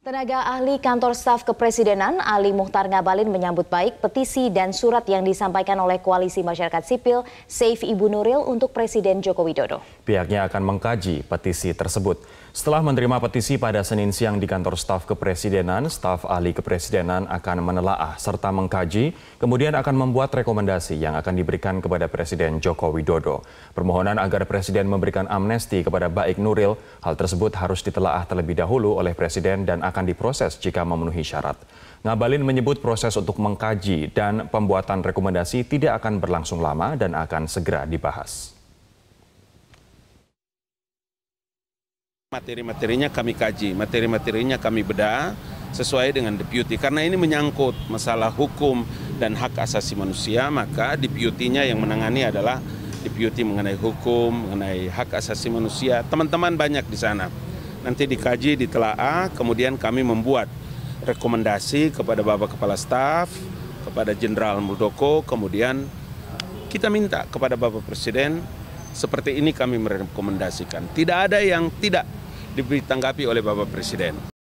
Tenaga ahli kantor staf kepresidenan Ali Muhtar Ngabalin menyambut baik petisi dan surat yang disampaikan oleh Koalisi Masyarakat Sipil Safe Ibu Nuril untuk Presiden Joko Widodo. Pihaknya akan mengkaji petisi tersebut. Setelah menerima petisi pada Senin siang di kantor staf kepresidenan, staf ahli kepresidenan akan menelaah serta mengkaji, kemudian akan membuat rekomendasi yang akan diberikan kepada Presiden Joko Widodo. Permohonan agar Presiden memberikan amnesti kepada Baik Nuril, hal tersebut harus ditelaah terlebih dahulu oleh Presiden dan akan diproses jika memenuhi syarat. Ngabalin menyebut proses untuk mengkaji dan pembuatan rekomendasi tidak akan berlangsung lama dan akan segera dibahas. Materi-materinya kami kaji, materi-materinya kami bedah sesuai dengan deputi. Karena ini menyangkut masalah hukum dan hak asasi manusia, maka deputinya yang menangani adalah deputi mengenai hukum, mengenai hak asasi manusia. Teman-teman banyak di sana nanti dikaji, ditelaah, kemudian kami membuat rekomendasi kepada Bapak Kepala Staf, kepada Jenderal Muldoko, kemudian kita minta kepada Bapak Presiden seperti ini kami merekomendasikan. Tidak ada yang tidak ditanggapi oleh Bapak Presiden.